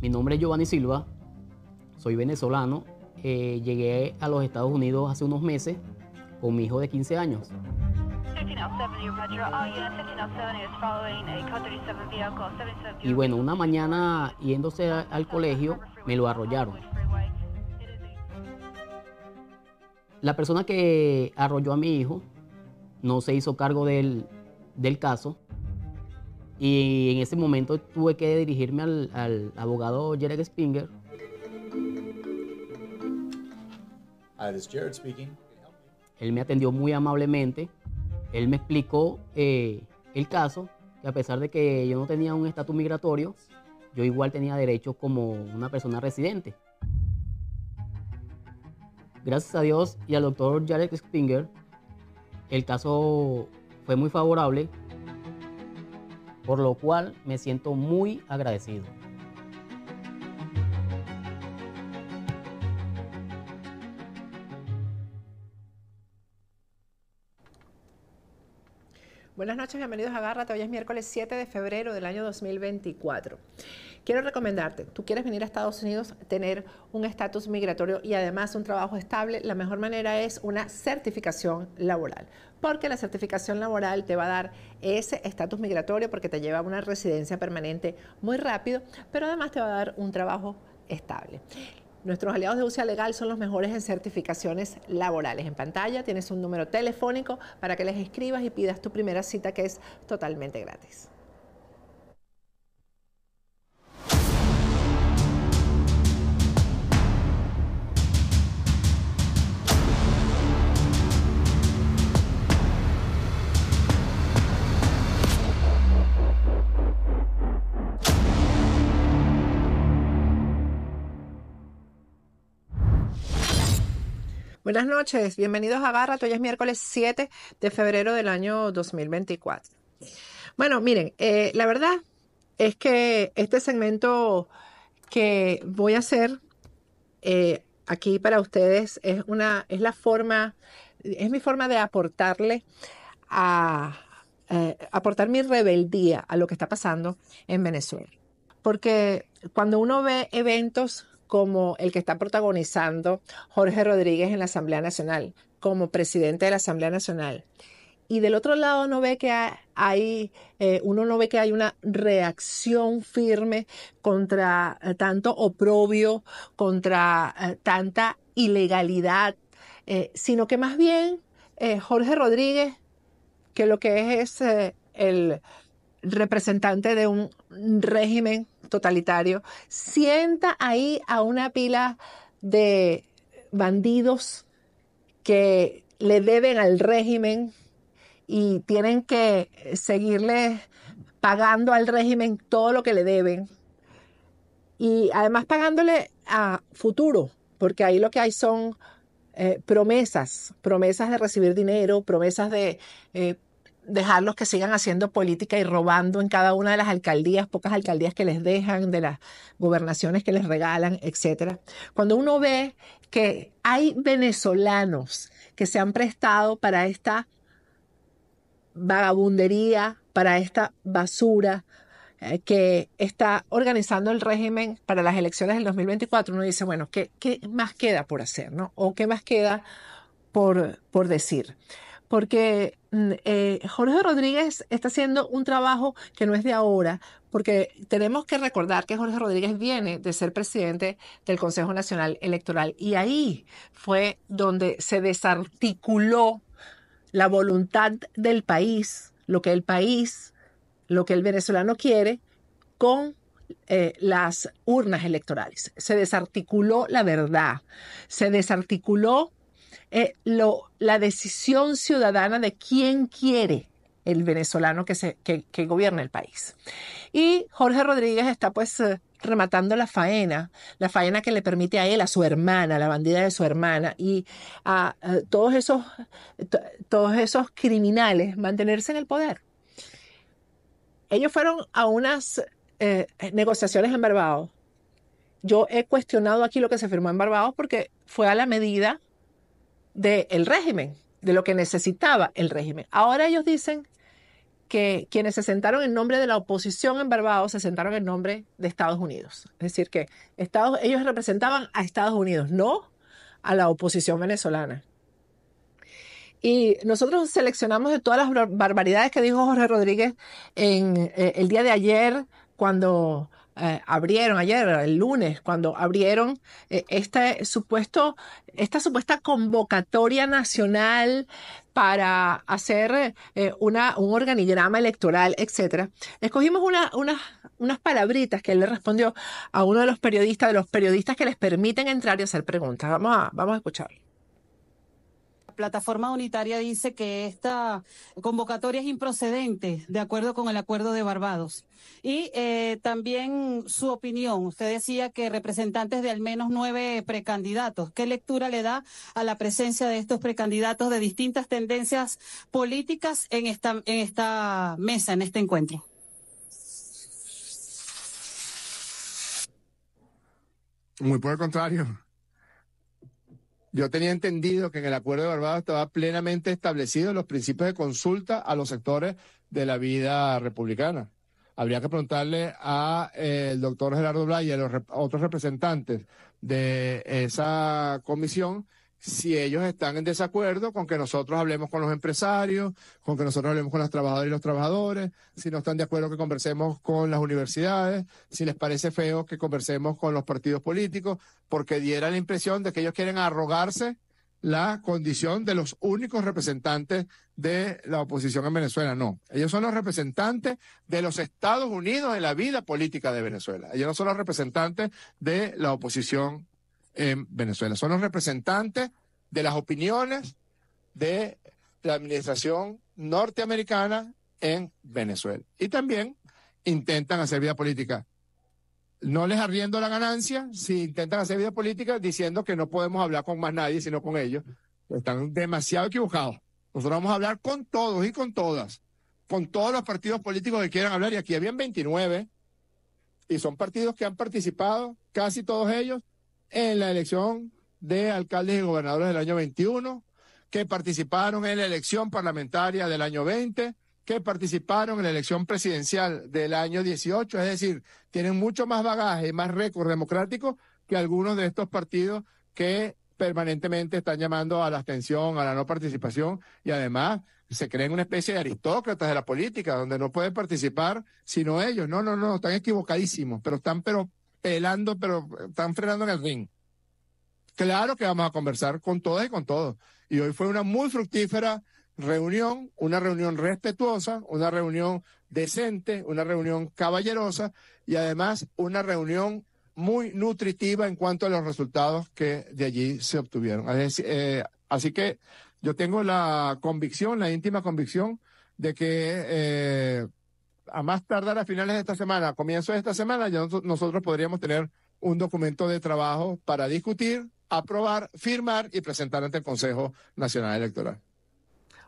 Mi nombre es Giovanni Silva, soy venezolano. Eh, llegué a los Estados Unidos hace unos meses con mi hijo de 15 años. Y bueno, una mañana yéndose al colegio, me lo arrollaron. La persona que arrolló a mi hijo no se hizo cargo del, del caso. Y en ese momento tuve que dirigirme al, abogado Jared Spinger. Él me atendió muy amablemente. Él me explicó eh, el caso, que a pesar de que yo no tenía un estatus migratorio, yo igual tenía derecho como una persona residente. Gracias a Dios y al doctor Jared Spinger, el caso fue muy favorable por lo cual me siento muy agradecido. Buenas noches, bienvenidos a Agárrate. Hoy es miércoles 7 de febrero del año 2024. Quiero recomendarte, tú quieres venir a Estados Unidos, tener un estatus migratorio y además un trabajo estable, la mejor manera es una certificación laboral, porque la certificación laboral te va a dar ese estatus migratorio porque te lleva a una residencia permanente muy rápido, pero además te va a dar un trabajo estable. Nuestros aliados de UCIA Legal son los mejores en certificaciones laborales. En pantalla tienes un número telefónico para que les escribas y pidas tu primera cita que es totalmente gratis. Buenas noches, bienvenidos a Garra. Hoy es miércoles 7 de febrero del año 2024. Bueno, miren, eh, la verdad es que este segmento que voy a hacer eh, aquí para ustedes es una, es la forma, es mi forma de aportarle a, eh, aportar mi rebeldía a lo que está pasando en Venezuela. Porque cuando uno ve eventos como el que está protagonizando Jorge Rodríguez en la Asamblea Nacional, como presidente de la Asamblea Nacional. Y del otro lado no ve que hay, eh, uno no ve que hay una reacción firme contra eh, tanto oprobio, contra eh, tanta ilegalidad, sino que más bien Jorge Rodríguez, que lo que es es el representante de un régimen totalitario, sienta ahí a una pila de bandidos que le deben al régimen y tienen que seguirle pagando al régimen todo lo que le deben y además pagándole a futuro, porque ahí lo que hay son eh, promesas, promesas de recibir dinero, promesas de eh, dejarlos que sigan haciendo política y robando en cada una de las alcaldías, pocas alcaldías que les dejan, de las gobernaciones que les regalan, etcétera. Cuando uno ve que hay venezolanos que se han prestado para esta vagabundería, para esta basura eh, que está organizando el régimen para las elecciones del 2024, uno dice, bueno, ¿qué, qué más queda por hacer? ¿no? ¿O qué más queda por, por decir? porque mm, eh, Jorge Rodríguez está haciendo un trabajo que no es de ahora, porque tenemos que recordar que Jorge Rodríguez viene de ser presidente del Consejo Nacional Electoral y ahí fue donde se desarticuló la voluntad del país, lo que el país, lo que el venezolano quiere, con eh, las urnas electorales. Se desarticuló la verdad, se desarticuló eh, la decisión ciudadana de quién quiere el venezolano que, se, que, gobierne el país. Y Jorge Rodríguez está pues eh, rematando la faena, la faena que le permite a él, a su hermana, la bandida de su hermana y a, todos, esos, todos esos criminales mantenerse en el poder. Ellos fueron a unas eh, negociaciones en Barbados. Yo he cuestionado aquí lo que se firmó en Barbados porque fue a la medida del régimen, de lo que necesitaba el régimen. Ahora ellos dicen que quienes se sentaron en nombre de la oposición en Barbados se sentaron en nombre de Estados Unidos. Es decir, que Estados, ellos representaban a Estados Unidos, no a la oposición venezolana. Y nosotros seleccionamos de todas las barbaridades que dijo Jorge Rodríguez en eh, el día de ayer, cuando eh, abrieron ayer, el lunes, cuando abrieron eh, este supuesto, esta supuesta convocatoria nacional para hacer eh, una, un organigrama electoral, etc. Escogimos unas palabritas que él le respondió a uno de los periodistas, de los periodistas que les permiten entrar y hacer preguntas. Vamos a, vamos a escucharlo plataforma unitaria dice que esta convocatoria es improcedente, de acuerdo con el acuerdo de Barbados. Y eh, también su opinión. Usted decía que representantes de al menos nueve precandidatos. ¿Qué lectura le da a la presencia de estos precandidatos de distintas tendencias políticas en esta, en esta mesa, en este encuentro? Muy por el contrario, yo tenía entendido que en el acuerdo de Barbados estaba plenamente establecidos los principios de consulta a los sectores de la vida republicana. Habría que preguntarle a eh, el doctor Gerardo Blay y a los otros representantes de esa comisión si ellos están en desacuerdo con que nosotros hablemos con los empresarios, con que nosotros hablemos con las trabajadoras y los trabajadores, si no están de acuerdo que conversemos con las universidades, si les parece feo que conversemos con los partidos políticos, porque diera la impresión de que ellos quieren arrogarse la condición de los únicos representantes de la oposición en Venezuela. No, ellos son los representantes de los Estados Unidos en la vida política de Venezuela. Ellos no son los representantes de la oposición en Venezuela. Son los representantes de las opiniones de la administración norteamericana en Venezuela. Y también intentan hacer vida política. No les arriendo la ganancia si intentan hacer vida política diciendo que no podemos hablar con más nadie sino con ellos. Están demasiado equivocados. Nosotros vamos a hablar con todos y con todas, con todos los partidos políticos que quieran hablar. Y aquí habían 29 y son partidos que han participado, casi todos ellos, en la elección de alcaldes y gobernadores del año 21, que participaron en la elección parlamentaria del año 20, que participaron en la elección presidencial del año 18, es decir, tienen mucho más bagaje, y más récord democrático que algunos de estos partidos que permanentemente están llamando a la abstención, a la no participación y además se creen una especie de aristócratas de la política donde no pueden participar sino ellos. No, no, no, están equivocadísimos, pero están pero pero están frenando en el ring. Claro que vamos a conversar con todas y con todos. Y hoy fue una muy fructífera reunión, una reunión respetuosa, una reunión decente, una reunión caballerosa y además una reunión muy nutritiva en cuanto a los resultados que de allí se obtuvieron. Eh, así, que yo tengo la convicción, la íntima convicción de que eh, a más tardar a finales de esta semana, a comienzos de esta semana, ya nosotros podríamos tener un documento de trabajo para discutir, aprobar, firmar y presentar ante el Consejo Nacional Electoral.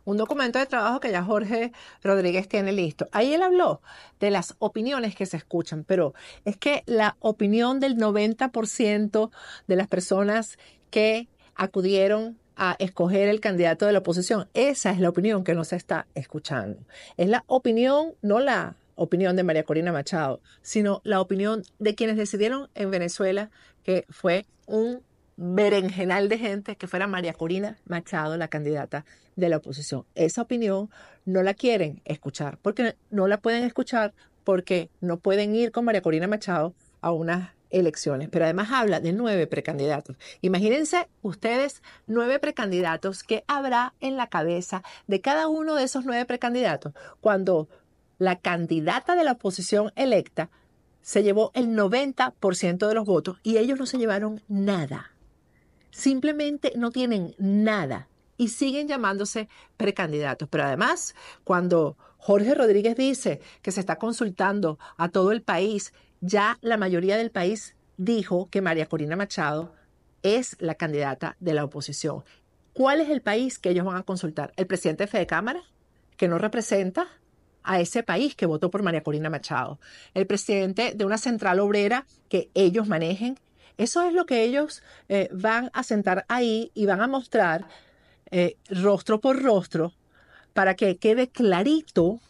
Un documento de trabajo que ya Jorge Rodríguez tiene listo. Ahí él habló de las opiniones que se escuchan, pero es que la opinión del 90% de las personas que acudieron a escoger el candidato de la oposición. Esa es la opinión que no se está escuchando. Es la opinión, no la opinión de María Corina Machado, sino la opinión de quienes decidieron en Venezuela que fue un berenjenal de gente que fuera María Corina Machado la candidata de la oposición. Esa opinión no la quieren escuchar, porque no la pueden escuchar porque no pueden ir con María Corina Machado a una elecciones, pero además habla de nueve precandidatos. Imagínense ustedes nueve precandidatos que habrá en la cabeza de cada uno de esos nueve precandidatos cuando la candidata de la oposición electa se llevó el 90% de los votos y ellos no se llevaron nada. Simplemente no tienen nada y siguen llamándose precandidatos. Pero además, cuando Jorge Rodríguez dice que se está consultando a todo el país ya la mayoría del país dijo que María Corina Machado es la candidata de la oposición. ¿Cuál es el país que ellos van a consultar? ¿El presidente de Cámara, que no representa a ese país que votó por María Corina Machado? ¿El presidente de una central obrera que ellos manejen? Eso es lo que ellos eh, van a sentar ahí y van a mostrar eh, rostro por rostro para que quede clarito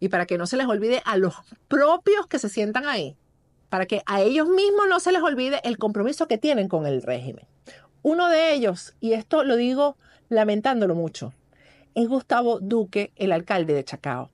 y para que no se les olvide a los propios que se sientan ahí, para que a ellos mismos no se les olvide el compromiso que tienen con el régimen. Uno de ellos, y esto lo digo lamentándolo mucho, es Gustavo Duque, el alcalde de Chacao.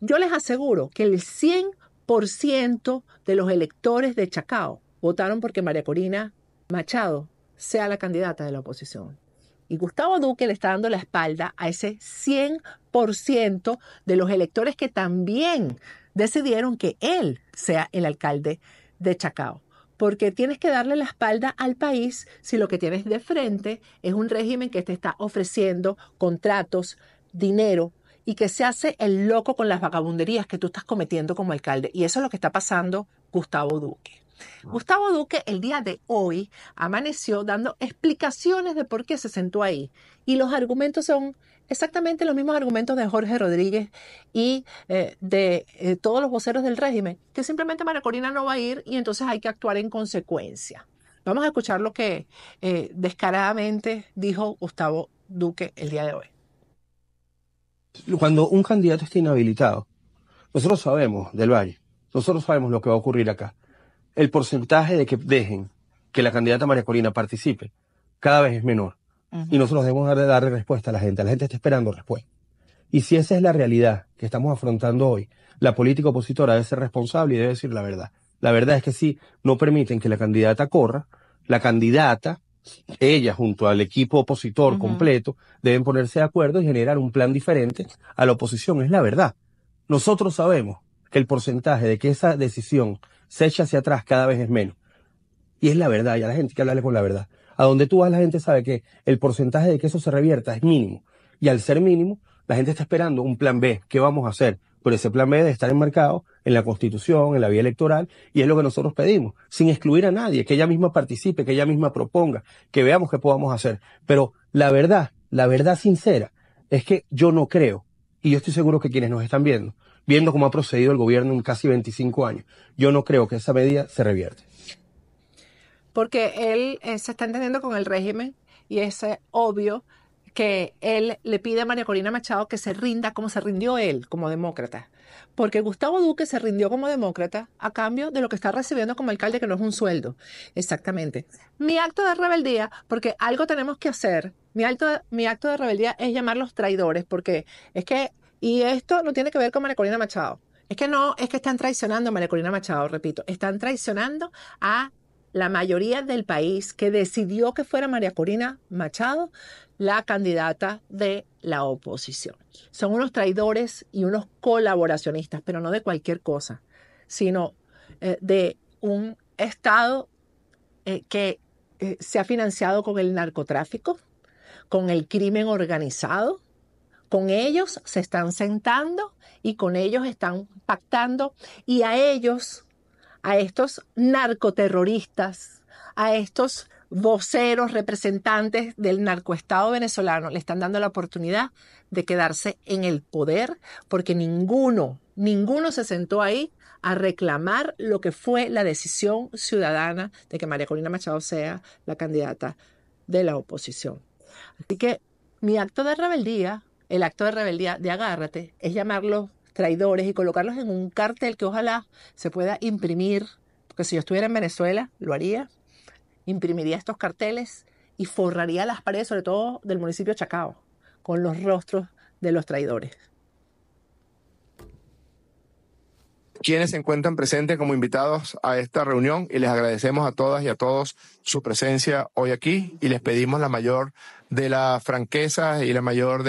Yo les aseguro que el 100% de los electores de Chacao votaron porque María Corina Machado sea la candidata de la oposición. Y Gustavo Duque le está dando la espalda a ese 100% de los electores que también decidieron que él sea el alcalde de Chacao. Porque tienes que darle la espalda al país si lo que tienes de frente es un régimen que te está ofreciendo contratos, dinero, y que se hace el loco con las vagabunderías que tú estás cometiendo como alcalde. Y eso es lo que está pasando Gustavo Duque. Gustavo Duque el día de hoy amaneció dando explicaciones de por qué se sentó ahí. Y los argumentos son exactamente los mismos argumentos de Jorge Rodríguez y eh, de eh, todos los voceros del régimen, que simplemente Maracorina Corina no va a ir y entonces hay que actuar en consecuencia. Vamos a escuchar lo que eh, descaradamente dijo Gustavo Duque el día de hoy. Cuando un candidato está inhabilitado, nosotros sabemos del Valle, nosotros sabemos lo que va a ocurrir acá el porcentaje de que dejen que la candidata María Corina participe cada vez es menor. Y nosotros debemos dar, darle respuesta a la gente. La gente está esperando respuesta. Y si esa es la realidad que estamos afrontando hoy, la política opositora debe ser responsable y debe decir la verdad. La verdad es que si no permiten que la candidata corra, la candidata, ella junto al equipo opositor completo, deben ponerse de acuerdo y generar un plan diferente a la oposición. Es la verdad. Nosotros sabemos que el porcentaje de que esa decisión se echa hacia atrás, cada vez es menos. Y es la verdad, y a la gente hay que hablarle con la verdad. A donde tú vas, la gente sabe que el porcentaje de que eso se revierta es mínimo. Y al ser mínimo, la gente está esperando un plan B. ¿Qué vamos a hacer? Pero ese plan B debe estar enmarcado en la Constitución, en la vía electoral, y es lo que nosotros pedimos, sin excluir a nadie, que ella misma participe, que ella misma proponga, que veamos qué podamos hacer. Pero la verdad, la verdad sincera, es que yo no creo, y yo estoy seguro que quienes nos están viendo, viendo cómo ha procedido el gobierno en casi 25 años. Yo no creo que esa medida se revierte. Porque él eh, se está entendiendo con el régimen y es eh, obvio que él le pide a María Corina Machado que se rinda como se rindió él como demócrata. Porque Gustavo Duque se rindió como demócrata a cambio de lo que está recibiendo como alcalde, que no es un sueldo. Exactamente. Mi acto de rebeldía, porque algo tenemos que hacer, mi, mi acto de rebeldía es los traidores, porque es que y esto no tiene que ver con María Corina Machado. Es que no, es que están traicionando a María Corina Machado, repito, están traicionando a la mayoría del país que decidió que fuera María Corina Machado la candidata de la oposición. Son unos traidores y unos colaboracionistas, pero no de cualquier cosa, sino eh, de un Estado eh, que eh, se ha financiado con el narcotráfico, con el crimen organizado, con ellos se están sentando y con ellos están pactando y a ellos, a estos narcoterroristas, a estos voceros, representantes del narcoestado venezolano, le están dando la oportunidad de quedarse en el poder porque ninguno, ninguno se sentó ahí a reclamar lo que fue la decisión ciudadana de que María Corina Machado sea la candidata de la oposición. Así que mi acto de rebeldía el acto de rebeldía de agárrate es llamarlos traidores y colocarlos en un cartel que ojalá se pueda imprimir, porque si yo estuviera en Venezuela lo haría, imprimiría estos carteles y forraría las paredes, sobre todo del municipio de Chacao, con los rostros de los traidores. quienes se encuentran presentes como invitados a esta reunión y les agradecemos a todas y a todos su presencia hoy aquí y les pedimos la mayor de la franqueza y la mayor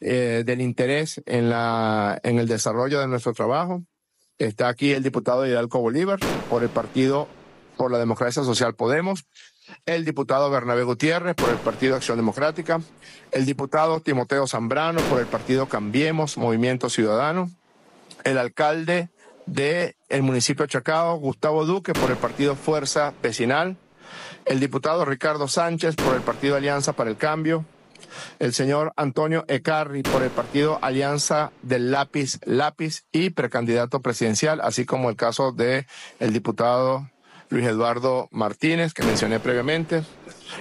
eh, del interés en, la, en el desarrollo de nuestro trabajo. Está aquí el diputado Hidalgo Bolívar por el Partido por la Democracia Social Podemos, el diputado Bernabé Gutiérrez por el Partido Acción Democrática, el diputado Timoteo Zambrano por el Partido Cambiemos, Movimiento Ciudadano, el alcalde del el municipio de Chacao, Gustavo Duque por el Partido Fuerza Vecinal, el diputado Ricardo Sánchez por el Partido Alianza para el Cambio, el señor Antonio Ecarri por el partido Alianza del Lápiz Lápiz y precandidato presidencial, así como el caso de el diputado Luis Eduardo Martínez, que mencioné previamente,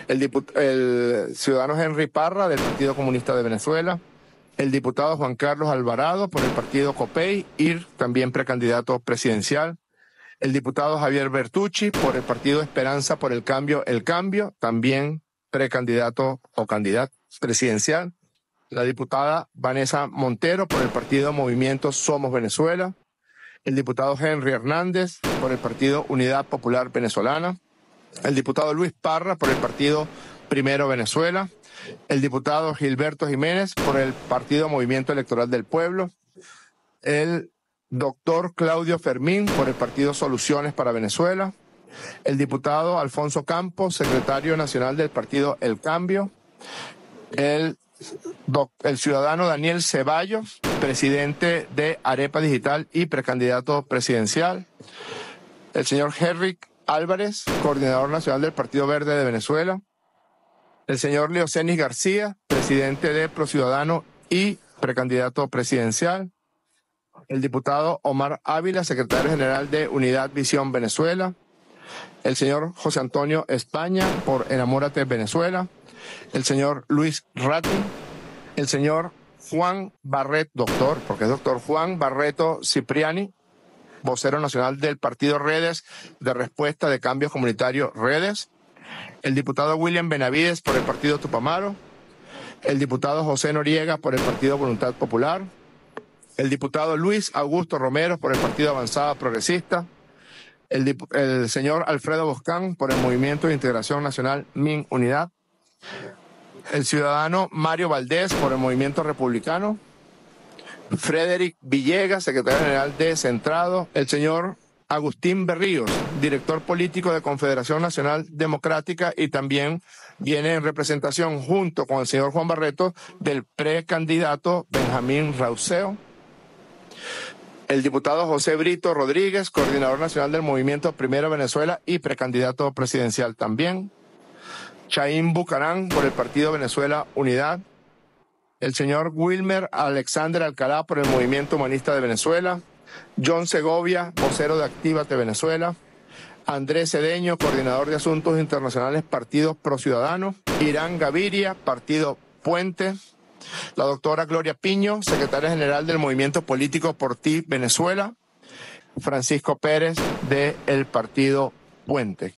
el, el ciudadano Henry Parra del Partido Comunista de Venezuela, el diputado Juan Carlos Alvarado por el partido COPEI, ir también precandidato presidencial, el diputado Javier Bertucci por el partido Esperanza por el Cambio, El Cambio, también precandidato o candidato presidencial. La diputada Vanessa Montero por el partido Movimiento Somos Venezuela. El diputado Henry Hernández por el partido Unidad Popular Venezolana. El diputado Luis Parra por el partido Primero Venezuela. El diputado Gilberto Jiménez por el partido Movimiento Electoral del Pueblo. El doctor Claudio Fermín por el Partido Soluciones para Venezuela, el diputado Alfonso Campos, secretario nacional del Partido El Cambio, el, ciudadano Daniel Ceballos, presidente de Arepa Digital y precandidato presidencial, el señor Herrick Álvarez, coordinador nacional del Partido Verde de Venezuela, el señor Leocenis García, presidente de Prociudadano y precandidato presidencial, el diputado Omar Ávila, secretario general de Unidad Visión Venezuela, el señor José Antonio España por Enamórate Venezuela, el señor Luis Ratti, el señor Juan Barret, doctor, porque es doctor Juan Barreto Cipriani, vocero nacional del partido Redes de Respuesta de Cambios Comunitarios Redes, el diputado William Benavides por el partido Tupamaro, el diputado José Noriega por el partido Voluntad Popular, el diputado Luis Augusto Romero por el Partido Avanzada Progresista, el, señor Alfredo Boscán por el Movimiento de Integración Nacional Min Unidad, el ciudadano Mario Valdés por el Movimiento Republicano, Frederick Villegas, secretario general de Centrado, el señor Agustín Berríos, director político de Confederación Nacional Democrática y también viene en representación junto con el señor Juan Barreto del precandidato Benjamín Rauseo el diputado José Brito Rodríguez, coordinador nacional del Movimiento Primero Venezuela y precandidato presidencial también. Chaim Bucarán por el Partido Venezuela Unidad. El señor Wilmer Alexander Alcalá por el Movimiento Humanista de Venezuela. John Segovia, vocero de de Venezuela. Andrés Cedeño, coordinador de Asuntos Internacionales, Partido Pro Ciudadano. Irán Gaviria, Partido Puente la doctora Gloria Piño, secretaria general del Movimiento Político por Ti Venezuela, Francisco Pérez del El Partido Puente.